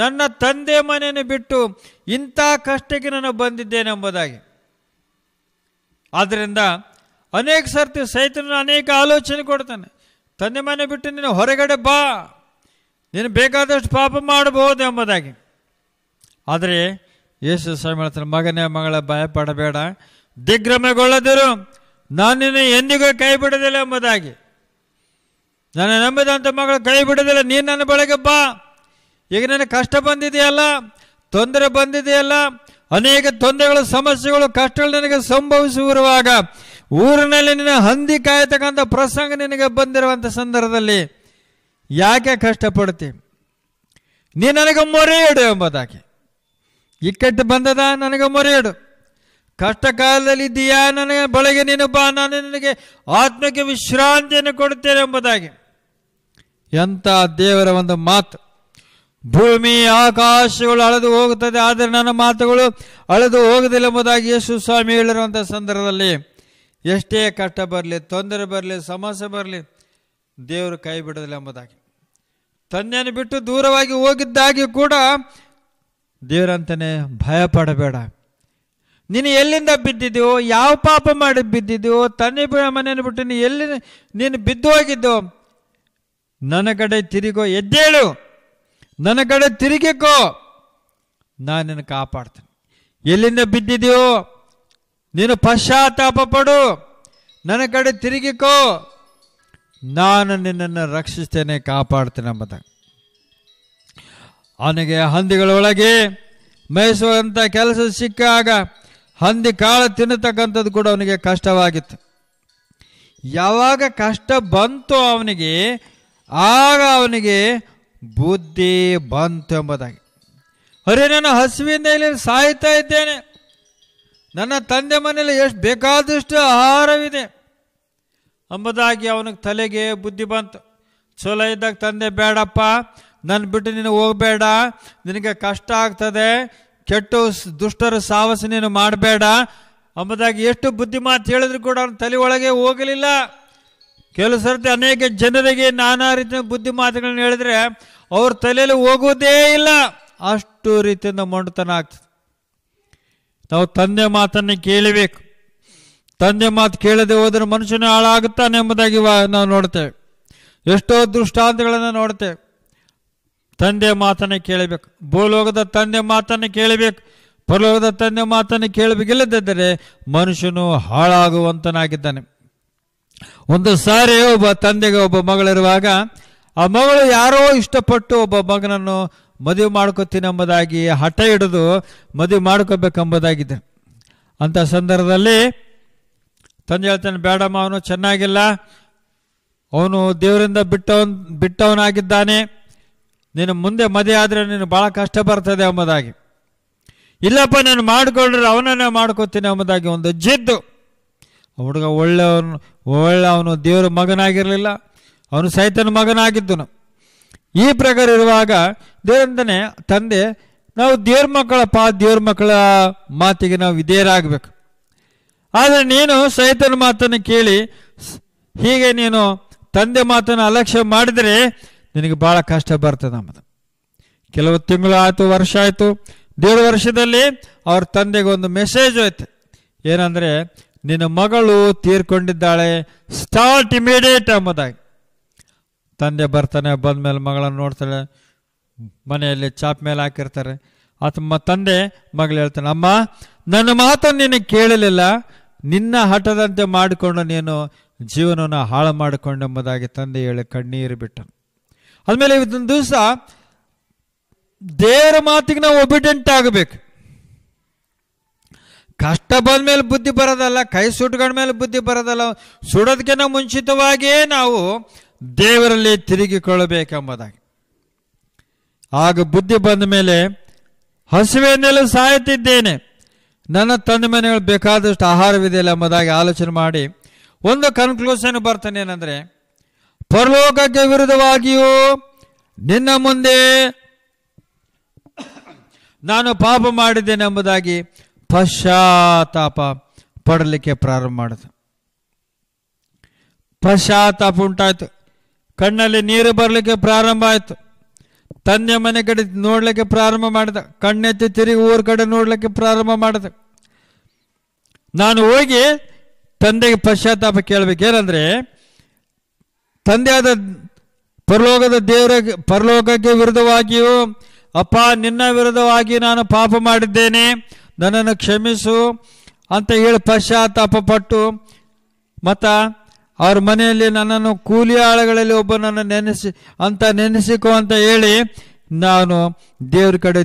Speaker 1: ನನ್ನ ತಂದೆ ಮನೆಯನ್ನು ಬಿಟ್ಟು ಇಂಥ ಕಷ್ಟಕ್ಕೆ ನಾನು ಬಂದಿದ್ದೇನೆ ಎಂಬುದಾಗಿ ಆದ್ದರಿಂದ ಅನೇಕ ಸರ್ತಿ ಸೈತನ ಅನೇಕ ಆಲೋಚನೆ ಕೊಡ್ತಾನೆ ತಂದೆ ಮನೆ ಬಿಟ್ಟು ನೀನು ಹೊರಗಡೆ ಬಾ ನೀನು ಬೇಕಾದಷ್ಟು ಪಾಪ ಮಾಡಬಹುದು ಎಂಬುದಾಗಿ ಆದರೆ ಯೇಸು ಸ್ವಾಮಿ ಮಗನೇ ಮಗಳ ಭಯಪಡಬೇಡ ದಿಗ್ಗ್ರಮೆಗೊಳ್ಳದರು ನಾನು ನಿನ್ನ ಎಂದಿಗೂ ಕೈ ಬಿಡೋದಿಲ್ಲ ಎಂಬುದಾಗಿ ನನ್ನ ನಂಬಿದಂಥ ಮಗಳು ಕೈ ಬಿಡೋದಿಲ್ಲ ನೀನು ನನ್ನ ಬಳಿಗೆ ಬಾ ಈಗ ನನಗೆ ಕಷ್ಟ ಬಂದಿದೆಯಲ್ಲ ತೊಂದರೆ ಬಂದಿದೆಯಲ್ಲ ಅನೇಕ ತೊಂದರೆಗಳು ಸಮಸ್ಯೆಗಳು ಕಷ್ಟಗಳು ನನಗೆ ಸಂಭವಿಸಿರುವಾಗ ಊರಿನಲ್ಲಿ ನಿನ್ನ ಹಂದಿ ಕಾಯತಕ್ಕಂಥ ಪ್ರಸಂಗ ನಿನಗೆ ಬಂದಿರುವಂಥ ಸಂದರ್ಭದಲ್ಲಿ ಯಾಕೆ ಕಷ್ಟಪಡ್ತಿ ನೀ ನನಗೆ ಮೊರೆ ಇಡು ಎಂಬುದಾಗಿ ಇಕ್ಕಟ್ಟು ಬಂದದ ನನಗೆ ಮೊರೆಡು ಕಷ್ಟ ಕಾಲದಲ್ಲಿ ಇದೆಯಾ ನನಗೆ ಬಳಗೆ ನೀನು ನಾನು ನಿನಗೆ ಆತ್ಮಕ್ಕೆ ವಿಶ್ರಾಂತಿಯನ್ನು ಕೊಡುತ್ತೇನೆ ಎಂಬುದಾಗಿ ಎಂಥ ದೇವರ ಒಂದು ಮಾತು ಭೂಮಿ ಆಕಾಶಗಳು ಅಳೆದು ಹೋಗುತ್ತದೆ ಆದರೆ ನನ್ನ ಮಾತುಗಳು ಅಳೆದು ಹೋಗುದಿಲ್ಲ ಎಂಬುದಾಗಿ ಯೇಸು ಸ್ವಾಮಿ ಹೇಳಿರುವಂಥ ಸಂದರ್ಭದಲ್ಲಿ ಎಷ್ಟೇ ಕಷ್ಟ ಬರಲಿ ತೊಂದರೆ ಬರಲಿ ಸಮಸ್ಯೆ ಬರಲಿ ದೇವರು ಕೈ ಬಿಡೋದಿಲ್ಲ ಎಂಬುದಾಗಿ ತನ್ನನ್ನು ಬಿಟ್ಟು ದೂರವಾಗಿ ಹೋಗಿದ್ದಾಗಿ ಕೂಡ ದೇವರಂತಾನೆ ಭಯ ಪಡಬೇಡ ನೀನು ಎಲ್ಲಿಂದ ಬಿದ್ದಿದೆಯೋ ಯಾವ ಪಾಪ ಮಾಡಿ ಬಿದ್ದಿದೆಯೋ ತನ್ನ ಮನೇನ ಬಿಟ್ಟು ನೀನು ಎಲ್ಲಿ ನೀನು ಬಿದ್ದು ಹೋಗಿದ್ದು ನನ್ನ ಕಡೆ ತಿರುಗೋ ಎದ್ದೇಳು ನನ್ನ ಕಡೆ ತಿರುಗಿಕೋ ನಾನು ನಿನ್ನ ಕಾಪಾಡ್ತೀನಿ ಎಲ್ಲಿಂದ ಬಿದ್ದಿದೆಯೋ ನೀನು ಪಶ್ಚಾತ್ತಾಪ ಪಡು ನನ್ನ ಕಡೆ ತಿರುಗಿಕೋ ನಾನು ನಿನ್ನನ್ನು ರಕ್ಷಿಸ್ತೇನೆ ಕಾಪಾಡ್ತೀನಿ ನಮ್ಮದಾಗ ಅವನಿಗೆ ಹಂದಿಗಳೊಳಗೆ ಮೇಯಿಸುವಂಥ ಕೆಲಸ ಸಿಕ್ಕಾಗ ಹಂದಿ ಕಾಳು ತಿನ್ನತಕ್ಕಂಥದ್ದು ಕೂಡ ಅವನಿಗೆ ಕಷ್ಟವಾಗಿತ್ತು ಯಾವಾಗ ಕಷ್ಟ ಬಂತು ಅವನಿಗೆ ಆಗ ಅವನಿಗೆ ಬುದ್ಧಿ ಬಂತು ಎಂಬುದಾಗಿ ಅರೆ ನಾನು ಹಸುವಿನಲ್ಲಿ ಸಾಯ್ತಾ ಇದ್ದೇನೆ ನನ್ನ ತಂದೆ ಮನೆಯಲ್ಲಿ ಎಷ್ಟು ಬೇಕಾದಷ್ಟು ಆಹಾರವಿದೆ ಎಂಬುದಾಗಿ ಅವನಿಗೆ ತಲೆಗೆ ಬುದ್ಧಿ ಬಂತು ಚಲೋ ಇದ್ದಾಗ ತಂದೆ ಬೇಡಪ್ಪ ನನ್ನ ಬಿಟ್ಟು ನೀನು ಹೋಗಬೇಡ ನಿನಗೆ ಕಷ್ಟ ಆಗ್ತದೆ ಕೆಟ್ಟು ದುಷ್ಟರ ಸಾಹಸ ನೀನು ಮಾಡಬೇಡ ಅಂಬುದಾಗಿ ಎಷ್ಟು ಬುದ್ಧಿ ಮಾತು ಹೇಳಿದ್ರು ಕೂಡ ಅವನ ತಲೆ ಒಳಗೆ ಹೋಗಲಿಲ್ಲ ಕೆಲವು ಸರ್ತಿ ಅನೇಕ ಜನರಿಗೆ ನಾನಾ ರೀತಿಯ ಬುದ್ಧಿ ಮಾತುಗಳನ್ನ ಹೇಳಿದ್ರೆ ಅವ್ರ ತಲೆಯಲ್ಲಿ ಹೋಗುವುದೇ ಇಲ್ಲ ಅಷ್ಟು ರೀತಿಯಿಂದ ಮೊಂಡತನ ಆಗ್ತದೆ ನಾವು ತಂದೆ ಮಾತನ್ನು ಕೇಳಬೇಕು ತಂದೆ ಮಾತು ಕೇಳದೆ ಹೋದ್ರೆ ಮನುಷ್ಯನ ಹಾಳಾಗುತ್ತಾನೆ ಎಂಬುದಾಗಿ ನಾವು ನೋಡ್ತೇವೆ ಎಷ್ಟೋ ದೃಷ್ಟಾಂತಗಳನ್ನು ನೋಡ್ತೇವೆ ತಂದೆ ಮಾತನ್ನು ಕೇಳಬೇಕು ಭೂಲೋಕದ ತಂದೆ ಮಾತನ್ನು ಕೇಳಬೇಕು ಪರಲೋಕದ ತಂದೆ ಮಾತನ್ನು ಕೇಳಬೇಕಿಲ್ಲದಿದ್ದರೆ ಮನುಷ್ಯನು ಹಾಳಾಗುವಂತನಾಗಿದ್ದಾನೆ ಒಂದು ಸಾರಿ ಒಬ್ಬ ತಂದೆಗೆ ಒಬ್ಬ ಮಗಳಿರುವಾಗ ಆ ಮಗಳು ಯಾರೋ ಇಷ್ಟಪಟ್ಟು ಒಬ್ಬ ಮಗನನ್ನು ಮದುವೆ ಮಾಡ್ಕೋತೀನಿ ಎಂಬುದಾಗಿ ಹಠ ಹಿಡಿದು ಮದುವೆ ಮಾಡ್ಕೋಬೇಕೆಂಬುದಾಗಿದೆ ಅಂಥ ಸಂದರ್ಭದಲ್ಲಿ ತಂದೆ ಹೇಳ್ತಾನೆ ಬೇಡಮ್ಮ ಅವನು ಚೆನ್ನಾಗಿಲ್ಲ ಅವನು ದೇವರಿಂದ ಬಿಟ್ಟವನ್ ಬಿಟ್ಟವನಾಗಿದ್ದಾನೆ ನಿನ್ನ ಮುಂದೆ ಮದುವೆ ಆದರೆ ನೀನು ಭಾಳ ಕಷ್ಟ ಬರ್ತದೆ ಎಂಬುದಾಗಿ ಇಲ್ಲಪ್ಪ ನಾನು ಮಾಡಿಕೊಂಡ್ರೆ ಅವನನ್ನೇ ಮಾಡ್ಕೋತೀನಿ ಎಂಬುದಾಗಿ ಒಂದು ಜಿದ್ದು ಹುಡುಗ ಒಳ್ಳೆಯವನು ಒಳ್ಳೆ ಅವನು ದೇವರ ಮಗನಾಗಿರಲಿಲ್ಲ ಅವನು ಸೈತನ ಮಗನಾಗಿದ್ದನು ಈ ಪ್ರಕಾರ ಇರುವಾಗ ದೇವರಿಂದನೇ ತಂದೆ ನಾವು ದೇವ್ರ ಮಕ್ಕಳಪ್ಪ ದೇವ್ರ ಮಕ್ಕಳ ಮಾತಿಗೆ ನಾವು ವಿಧೇಯರಾಗಬೇಕು ಆದರೆ ನೀನು ಸೈತನ ಮಾತನ್ನು ಕೇಳಿ ಹೀಗೆ ನೀನು ತಂದೆ ಮಾತನ್ನು ಅಲಕ್ಷ್ಯ ಮಾಡಿದರೆ ನಿನಗೆ ಭಾಳ ಕಷ್ಟ ಬರ್ತದೆ ನಮ್ಮದು ಕೆಲವು ತಿಂಗಳು ಆಯಿತು ವರ್ಷ ಆಯಿತು ದೇಳು ವರ್ಷದಲ್ಲಿ ಅವ್ರ ತಂದೆಗೆ ಒಂದು ಮೆಸೇಜ್ ಐತೆ ಏನಂದರೆ ನಿನ್ನ ಮಗಳು ತೀರ್ಕೊಂಡಿದ್ದಾಳೆ ಸ್ಟಾರ್ಟ್ ಇಮಿಡಿಯೇಟ್ ಎಂಬುದಾಗಿ ತಂದೆ ಬರ್ತಾನೆ ಬಂದ ಮೇಲೆ ಮಗಳನ್ನು ನೋಡ್ತಾಳೆ ಮನೆಯಲ್ಲಿ ಚಾಪ್ ಮೇಲೆ ಹಾಕಿರ್ತಾರೆ ಆತಮ್ಮ ತಂದೆ ಮಗಳು ಹೇಳ್ತಾನೆ ಅಮ್ಮ ನನ್ನ ಮಾತನ್ನು ನಿನಗೆ ಕೇಳಲಿಲ್ಲ ನಿನ್ನ ಹಠದಂತೆ ಮಾಡಿಕೊಂಡು ನೀನು ಜೀವನವನ್ನು ಹಾಳು ಮಾಡಿಕೊಂಡೆಂಬುದಾಗಿ ತಂದೆ ಹೇಳಿ ಕಣ್ಣೀರು ಬಿಟ್ಟನು ಆದಮೇಲೆ ಇದೊಂದು ದಿವಸ ದೇವರ ಮಾತಿಗೆ ನಾವು ಒಬಿಡೆಂಟ್ ಆಗಬೇಕು ಕಷ್ಟ ಬಂದ ಮೇಲೆ ಬುದ್ಧಿ ಬರೋದಲ್ಲ ಕೈ ಸುಟ್ಕೊಂಡ ಮೇಲೆ ಬುದ್ಧಿ ಬರೋದಲ್ಲ ಸುಡೋದಕ್ಕಿಂತ ಮುಂಚಿತವಾಗಿಯೇ ನಾವು ದೇವರಲ್ಲಿ ತಿರುಗಿಕೊಳ್ಳಬೇಕೆಂಬುದಾಗಿ ಆಗ ಬುದ್ಧಿ ಬಂದ ಮೇಲೆ ಹಸಿವೆನೆಲ್ಲ ಸಾಯುತ್ತಿದ್ದೇನೆ ನನ್ನ ತಂದೆ ಮನೆಗಳು ಬೇಕಾದಷ್ಟು ಆಹಾರವಿದೆಯಲ್ಲ ಎಂಬುದಾಗಿ ಆಲೋಚನೆ ಮಾಡಿ ಒಂದು ಕನ್ಕ್ಲೂಷನ್ ಬರ್ತಾನೆ ಏನಂದರೆ ಪರಲೋಕಕ್ಕೆ ವಿರುದ್ಧವಾಗಿಯೂ ನಿನ್ನ ಮುಂದೆ ನಾನು ಪಾಪ ಎಂಬುದಾಗಿ ಪಶ್ಚಾತ್ತಾಪ ಪಡಲಿಕ್ಕೆ ಪ್ರಾರಂಭ ಮಾಡಿದೆ ಪಶ್ಚಾತ್ತಾಪ ಉಂಟಾಯಿತು ಕಣ್ಣಲ್ಲಿ ನೀರು ಬರಲಿಕ್ಕೆ ಪ್ರಾರಂಭ ಆಯಿತು ತಂದೆ ಮನೆ ಕಡೆ ನೋಡಲಿಕ್ಕೆ ಪ್ರಾರಂಭ ಮಾಡಿದೆ ಕಣ್ಣೆತ್ತಿ ತಿರುಗಿ ಊರ ಕಡೆ ನೋಡಲಿಕ್ಕೆ ಪ್ರಾರಂಭ ಮಾಡಿದೆ ನಾನು ಹೋಗಿ ತಂದೆಗೆ ಪಶ್ಚಾತ್ತಾಪ ಕೇಳಬೇಕು ಏನಂದರೆ ತಂದೆಯಾದ ಪರಲೋಕದ ದೇವರ ಪರಲೋಕಕ್ಕೆ ವಿರುದ್ಧವಾಗಿಯೂ ಅಪ್ಪ ನಿನ್ನ ವಿರುದ್ಧವಾಗಿ ನಾನು ಪಾಪ ಮಾಡಿದ್ದೇನೆ ನನ್ನನ್ನು ಕ್ಷಮಿಸು ಅಂತ ಹೇಳಿ ಪಶ್ಚಾತ್ತಾಪ ಪಟ್ಟು ಮತ್ತು ಅವ್ರ ಮನೆಯಲ್ಲಿ ನನ್ನನ್ನು ಕೂಲಿ ಒಬ್ಬ ನನ್ನ ನೆನೆಸಿ ಅಂತ ನೆನೆಸಿಕೊ ಅಂತ ಹೇಳಿ ನಾನು ದೇವ್ರ ಕಡೆ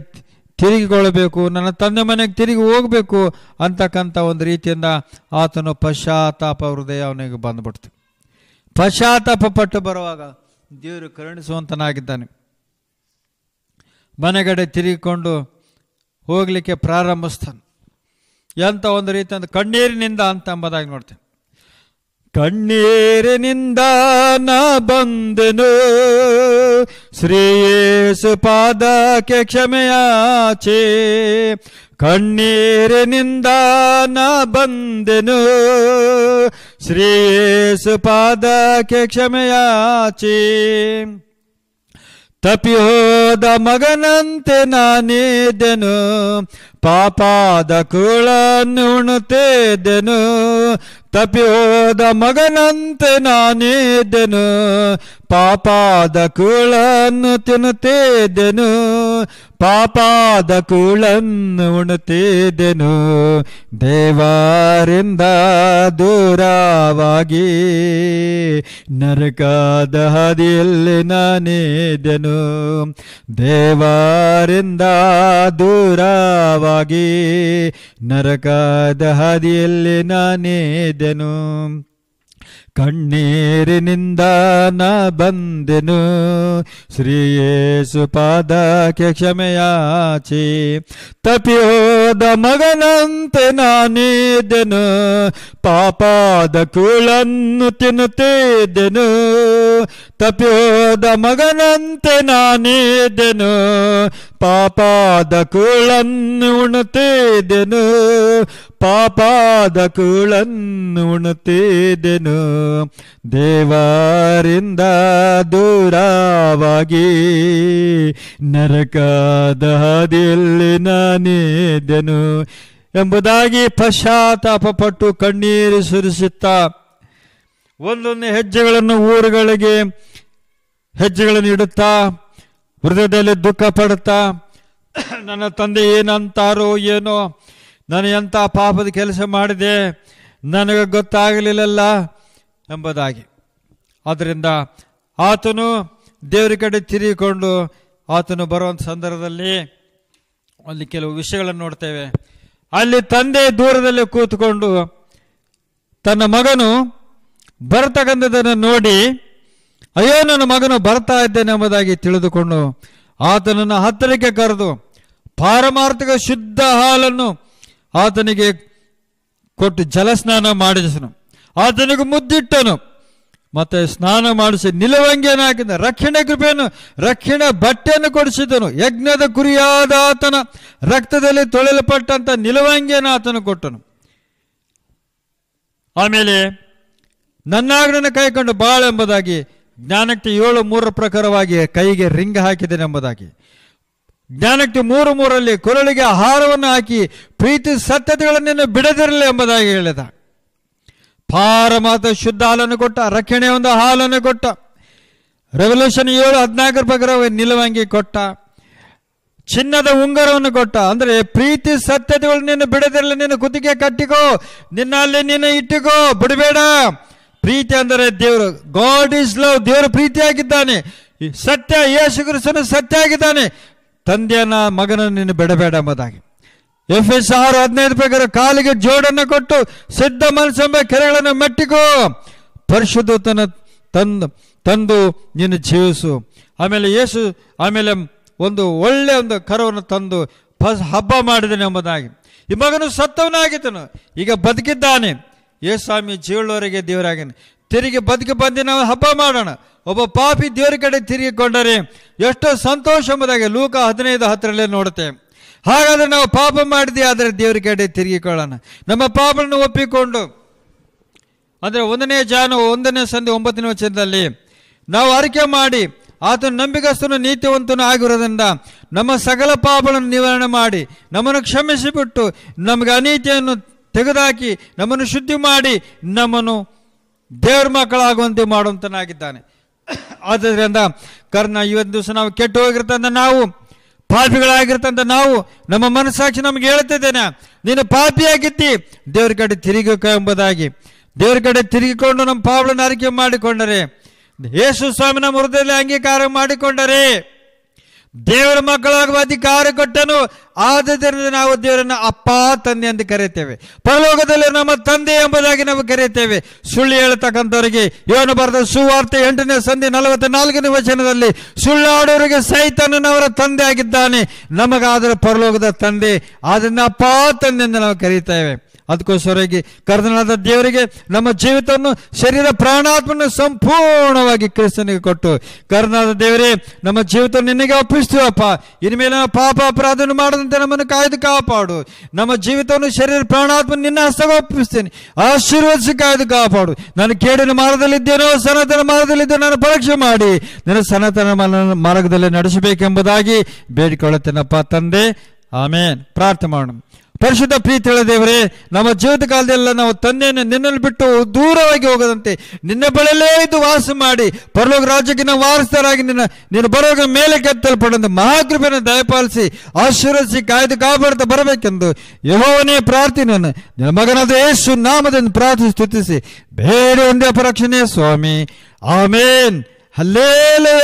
Speaker 1: ತಿರುಗಿಕೊಳ್ಳಬೇಕು ನನ್ನ ತಂದೆ ಮನೆಗೆ ತಿರುಗಿ ಹೋಗಬೇಕು ಅಂತಕ್ಕಂಥ ಒಂದು ರೀತಿಯಿಂದ ಆತನು ಪಶ್ಚಾತ್ತಾಪ ಹೃದಯ ಅವನಿಗೆ ಬಂದ್ಬಿಡ್ತು ಪಶ್ಚಾತ್ತಾಪ ಪಟ್ಟು ಬರುವಾಗ ದೇವರು ಕರುಣಿಸುವಂತನಾಗಿದ್ದಾನೆ ಮನೆಗಡೆ ತಿರುಗಿಕೊಂಡು ಹೋಗಲಿಕ್ಕೆ ಪ್ರಾರಂಭಿಸ್ತಾನೆ ಎಂಥ ಒಂದು ರೀತಿ ಒಂದು ಕಣ್ಣೀರಿನಿಂದ ಅಂತ ಎಂಬುದಾಗಿ ನೋಡ್ತೇನೆ ಕಣ್ಣೀರಿನಿಂದ ನಾ ಬಂದನು ಶ್ರೀಯೇಸು ಪಾದಕ್ಕೆ ಕ್ಷಮೆಯಾಚೆ ಕಣ್ಣೀರಿನಿಂದ ನಾ ಬಂದೆನು श्रीयेश पादके क्षमयाचि तप्योद मगनन्ते नानेदनु ಪಾಪಾದ ಕುಳ ನುಣುತ್ತಿದ್ದೆನು ತಪ್ಯೋದ ಮಗನಂತೆ ನಾನಿದ್ದೆನು ಪಾಪಾದ ಕುಳನ್ನು ತಿನ್ನುತ್ತಿದ್ದೆನು പാപാത കുളന്നുണത്തേതെനു ദേവാരിന്ദ ദൂരാവാകി നരകാദഹതിൽ നാനേതെനു ദേവാരിന്ദ ദൂരാവാകി നരകാദഹതിൽ നാനേതെനു ಕಣ್ಣೀರಿನಿಂದ ಬಂದೆನು ಶ್ರೀಯೇಸು ಪಾದಕ್ಕೆ ಕ್ಷಮೆಯಾಚಿ ತಪಿಯೋದ ಮಗನಂತೆ ನಾನಿದ್ದೆನು ಪಾಪದ ಕೂಳನ್ನು ತಿನ್ನುತ್ತಿದ್ದೆನು ತಪ್ಯೋದ ಮಗನಂತೆ ನಾನೇದೆನು ಪಾಪಾದ ಕುಳನ್ನು ದೇವಾರಿಂದ ಪಾಪಾದ ಕುಳನ್ನು ಉಣುತ್ತಿದ್ದೆನು ದೇವರಿಂದ ದೂರವಾಗಿ ನರಕದ ಹಾದಿಯಲ್ಲಿ ನಾನೇದೆನು ಎಂಬುದಾಗಿ ಪಶ್ಚಾತ್ತಾಪ ಪಟ್ಟು ಕಣ್ಣೀರು ಸುರಿಸುತ್ತಾ ಒಂದೊಂದು ಹೆಜ್ಜೆಗಳನ್ನು ಊರುಗಳಿಗೆ ಹೆಜ್ಜೆಗಳನ್ನು ಇಡುತ್ತಾ ಹೃದಯದಲ್ಲಿ ದುಃಖ ಪಡುತ್ತಾ ನನ್ನ ತಂದೆ ಏನಂತಾರೋ ಏನೋ ನಾನು ಎಂಥ ಪಾಪದ ಕೆಲಸ ಮಾಡಿದೆ ನನಗೆ ಗೊತ್ತಾಗಲಿಲ್ಲಲ್ಲ ಎಂಬುದಾಗಿ ಆದ್ದರಿಂದ ಆತನು ದೇವರ ಕಡೆ ತಿರುಗಿಕೊಂಡು ಆತನು ಬರುವಂಥ ಸಂದರ್ಭದಲ್ಲಿ ಅಲ್ಲಿ ಕೆಲವು ವಿಷಯಗಳನ್ನು ನೋಡ್ತೇವೆ ಅಲ್ಲಿ ತಂದೆ ದೂರದಲ್ಲಿ ಕೂತ್ಕೊಂಡು ತನ್ನ ಮಗನು ಬರತಕ್ಕಂಥದ್ದನ್ನು ನೋಡಿ ಅಯ್ಯೋ ನನ್ನ ಮಗನು ಬರ್ತಾ ಇದ್ದೇನೆ ಎಂಬುದಾಗಿ ತಿಳಿದುಕೊಂಡು ಆತನನ್ನು ಹತ್ತಿರಕ್ಕೆ ಕರೆದು ಪಾರಮಾರ್ಥಿಕ ಶುದ್ಧ ಹಾಲನ್ನು ಆತನಿಗೆ ಕೊಟ್ಟು ಜಲಸ್ನಾನ ಮಾಡಿಸನು ಆತನಿಗೆ ಮುದ್ದಿಟ್ಟನು ಮತ್ತೆ ಸ್ನಾನ ಮಾಡಿಸಿ ನಿಲುವಂಗಿಯನ್ನು ಹಾಕಿದ ರಕ್ಷಣೆ ಕೃಪೆಯನ್ನು ರಕ್ಷಣೆ ಬಟ್ಟೆಯನ್ನು ಕೊಡಿಸಿದನು ಯಜ್ಞದ ಕುರಿಯಾದ ಆತನ ರಕ್ತದಲ್ಲಿ ತೊಳೆಲ್ಪಟ್ಟಂತ ನಿಲುವಂಗಿಯನ್ನು ಆತನು ಕೊಟ್ಟನು ಆಮೇಲೆ ನನ್ನಾಗ್ರನ್ನ ಕೈಕೊಂಡು ಬಾಳು ಎಂಬುದಾಗಿ ಜ್ಞಾನಕ್ಕೆ ಏಳು ಮೂರರ ಪ್ರಕಾರವಾಗಿ ಕೈಗೆ ರಿಂಗ್ ಹಾಕಿದ್ದೇನೆ ಎಂಬುದಾಗಿ ಜ್ಞಾನಕ್ಕೆ ಮೂರು ಮೂರಲ್ಲಿ ಕೊರಳಿಗೆ ಆಹಾರವನ್ನು ಹಾಕಿ ಪ್ರೀತಿ ಸತ್ಯತೆಗಳನ್ನು ಬಿಡದಿರಲಿ ಎಂಬುದಾಗಿ ಹೇಳಿದ ಪಾರಮಾತ ಶುದ್ಧ ಹಾಲನ್ನು ಕೊಟ್ಟ ರಕ್ಷಣೆ ಒಂದು ಹಾಲನ್ನು ಕೊಟ್ಟ ರೆವಲ್ಯೂಷನ್ ಏಳು ಹದಿನಾಲ್ಕರ ಪ್ರಕಾರ ನಿಲುವಂಗಿ ಕೊಟ್ಟ ಚಿನ್ನದ ಉಂಗರವನ್ನು ಕೊಟ್ಟ ಅಂದರೆ ಪ್ರೀತಿ ಸತ್ಯತೆಗಳು ನಿನ್ನ ಬಿಡದಿರಲಿ ನಿನ್ನ ಕುತ್ತಿಗೆ ಕಟ್ಟಿಕೋ ನಿನ್ನಲ್ಲಿ ನಿನ್ನ ಇಟ್ಟಿಕೋ ಬಿಡಬೇಡ ಪ್ರೀತಿ ಅಂದರೆ ದೇವರು ಗಾಡ್ ಇಸ್ ಲವ್ ದೇವರು ಪ್ರೀತಿಯಾಗಿದ್ದಾನೆ ಸತ್ಯ ಯೇಸು ಕ್ರಿಸ್ತನು ಸತ್ಯ ಆಗಿದ್ದಾನೆ ತಂದೆಯನ್ನ ಮಗನನ್ನು ನೀನು ಬಿಡಬೇಡ ಎಂಬುದಾಗಿ ಎಫ್ ಎಸ್ ಆರು ಹದಿನೈದು ಪ್ರಕಾರ ಕಾಲಿಗೆ ಜೋಡನ್ನು ಕೊಟ್ಟು ಸಿದ್ಧ ಮನಸ್ಸೆಂಬ ಕೆರೆಗಳನ್ನು ಮೆಟ್ಟಿಕೋ ಪರಿಶುದ್ಧತನ ತಂದು ತಂದು ನಿನ್ನ ಜೀವಿಸು ಆಮೇಲೆ ಯೇಸು ಆಮೇಲೆ ಒಂದು ಒಳ್ಳೆಯ ಒಂದು ಕರವನ್ನು ತಂದು ಫಸ್ ಹಬ್ಬ ಮಾಡಿದನು ಎಂಬುದಾಗಿ ಈ ಮಗನು ಸತ್ತವನಾಗಿದ್ದನು ಈಗ ಬದುಕಿದ್ದಾನೆ ಯೇಸ್ವಾಮಿ ಜೀವಳವರೆಗೆ ದೇವರಾಗಿನ ತಿರುಗಿ ಬದುಕಿ ಬಂದು ನಾವು ಹಬ್ಬ ಮಾಡೋಣ ಒಬ್ಬ ಪಾಪಿ ದೇವರ ಕಡೆ ತಿರುಗಿಕೊಂಡರೆ ಎಷ್ಟೋ ಸಂತೋಷ ಎಂಬುದಾಗಿ ಲೂಕ ಹದಿನೈದು ಹತ್ತರಲ್ಲೇ ನೋಡುತ್ತೆ ಹಾಗಾದರೆ ನಾವು ಪಾಪ ಮಾಡಿದೆ ಆದರೆ ದೇವರ ಕಡೆ ತಿರುಗಿಕೊಳ್ಳೋಣ ನಮ್ಮ ಪಾಪವನ್ನು ಒಪ್ಪಿಕೊಂಡು ಅಂದರೆ ಒಂದನೇ ಜಾನು ಒಂದನೇ ಸಂಧಿ ಒಂಬತ್ತನೇ ವರ್ಷದಲ್ಲಿ ನಾವು ಆರಿಕೆ ಮಾಡಿ ಆತನ ನಂಬಿಕಸ್ತನು ನೀತಿವಂತನು ಆಗಿರೋದ್ರಿಂದ ನಮ್ಮ ಸಕಲ ಪಾಪಗಳನ್ನು ನಿವಾರಣೆ ಮಾಡಿ ನಮ್ಮನ್ನು ಕ್ಷಮಿಸಿಬಿಟ್ಟು ನಮಗೆ ಅನೀತಿಯನ್ನು ತೆಗೆದುಹಾಕಿ ನಮ್ಮನ್ನು ಶುದ್ಧಿ ಮಾಡಿ ನಮ್ಮನ್ನು ದೇವ್ರ ಮಕ್ಕಳಾಗುವಂತೆ ಮಾಡುವಂತನಾಗಿದ್ದಾನೆ ಆದ್ದರಿಂದ ಕರ್ಣ ಇವತ್ತು ದಿವಸ ನಾವು ಕೆಟ್ಟು ಹೋಗಿರ್ತಂತ ನಾವು ಪಾಪಿಗಳಾಗಿರ್ತಂತ ನಾವು ನಮ್ಮ ಮನಸ್ಸಾಕ್ಷಿ ನಮ್ಗೆ ಹೇಳ್ತಿದ್ದೇನೆ ನೀನು ಪಾಪಿಯಾಗಿತ್ತಿ ದೇವ್ರ ಕಡೆ ತಿರುಗಿಕ ಎಂಬುದಾಗಿ ದೇವ್ರ ಕಡೆ ತಿರುಗಿಕೊಂಡು ನಮ್ಮ ಪಾವಳನ್ನು ಅರಿಕೆ ಮಾಡಿಕೊಂಡರೆ ಯೇಸು ಸ್ವಾಮಿನ ಹೃದಯದಲ್ಲಿ ಅಂಗೀಕಾರ ಮಾಡಿಕೊಂಡರೆ ದೇವರ ಮಕ್ಕಳಾಗುವ ಅಧಿಕಾರ ಕೊಟ್ಟನು ಆದ್ದರಿಂದ ನಾವು ದೇವರನ್ನು ಅಪ್ಪ ತಂದೆ ಎಂದು ಕರೆಯುತ್ತೇವೆ ಪರಲೋಕದಲ್ಲಿ ನಮ್ಮ ತಂದೆ ಎಂಬುದಾಗಿ ನಾವು ಕರೆಯುತ್ತೇವೆ ಸುಳ್ಳು ಹೇಳತಕ್ಕಂಥವರಿಗೆ ಇವನು ಬರೆದ ಸುವಾರ್ತೆ ಎಂಟನೇ ಸಂಧಿ ನಲವತ್ತ ನಾಲ್ಕನೇ ವಚನದಲ್ಲಿ ಸುಳ್ಳಾಡೋರಿಗೆ ಸೈತನವರ ತಂದೆ ಆಗಿದ್ದಾನೆ ನಮಗಾದರೆ ಪರಲೋಕದ ತಂದೆ ಆದ್ರಿಂದ ಅಪ್ಪ ತಂದೆ ಎಂದು ನಾವು ಕರೀತೇವೆ ಅದಕ್ಕೋಸ್ಕರವಾಗಿ ಕರ್ತನಾದ ದೇವರಿಗೆ ನಮ್ಮ ಜೀವಿತವನ್ನು ಶರೀರ ಪ್ರಾಣಾತ್ಮನ ಸಂಪೂರ್ಣವಾಗಿ ಕ್ರಿಸ್ತನಿಗೆ ಕೊಟ್ಟು ಕರ್ತನಾದ ದೇವರೇ ನಮ್ಮ ಜೀವಿತ ನಿನಗೆ ಒಪ್ಪಿಸ್ತೀವಪ್ಪ ಇನ್ಮೇಲೆ ಪಾಪ ಅಪರಾಧನ ಮಾಡದಂತೆ ನಮ್ಮನ್ನು ಕಾಯ್ದು ಕಾಪಾಡು ನಮ್ಮ ಜೀವಿತವನ್ನು ಶರೀರ ಪ್ರಾಣಾತ್ಮ ನಿನ್ನ ಹಸ್ತವ ಒಪ್ಪಿಸ್ತೇನೆ ಆಶೀರ್ವದಿಸಿ ಕಾಯ್ದು ಕಾಪಾಡು ನಾನು ಕೇಡಿನ ಮಾರ್ಗದಲ್ಲಿದ್ದೇನೋ ಸನಾತನ ಮಾರ್ಗದಲ್ಲಿದ್ದೇನೋ ನಾನು ಪರೀಕ್ಷೆ ಮಾಡಿ ನನ್ನ ಸನಾತನ ಮಾರ್ಗದಲ್ಲಿ ನಡೆಸಬೇಕೆಂಬುದಾಗಿ ಬೇಡಿಕೊಳ್ಳುತ್ತೇನಪ್ಪ ತಂದೆ ಆಮೇನ್ ಪ್ರಾರ್ಥನೆ ಮಾಡೋಣ ಪರಿಶುದ್ಧ ಪ್ರೀತಿಗಳ ದೇವರೇ ನಮ್ಮ ಜೀವಿತ ಕಾಲದಲ್ಲ ನಾವು ತಂದೆಯನ್ನು ನಿನ್ನಲ್ಲಿ ಬಿಟ್ಟು ದೂರವಾಗಿ ಹೋಗದಂತೆ ನಿನ್ನ ಬಳಲೇ ಇದು ವಾಸ ಮಾಡಿ ಪರಲೋಕ ರಾಜ್ಯಕ್ಕೆ ನಾವು ವಾರಸ್ತರಾಗಿ ನಿನ್ನ ನಿನ್ನ ಬರೋಗ ಮೇಲೆ ಕೆತ್ತಲ್ಪಡಂದು ಮಹಾಕೃಪೆಯನ್ನು ದಯಪಾಲಿಸಿ ಆಶೀರ್ವದಿಸಿ ಕಾಯ್ದು ಕಾಪಾಡುತ್ತಾ ಬರಬೇಕೆಂದು ಯಹೋವನೇ ಪ್ರಾರ್ಥನೆಯನ್ನು ನಿನ್ನ ಮಗನಾದ ಯೇಸು ನಾಮದಿಂದ ಪ್ರಾರ್ಥಿಸಿ ಸ್ತುತಿಸಿ ಬೇರೆ ಒಂದೇ ಪರಕ್ಷಣೆ ಸ್ವಾಮಿ ಆಮೇನ್ ಅಲ್ಲೇ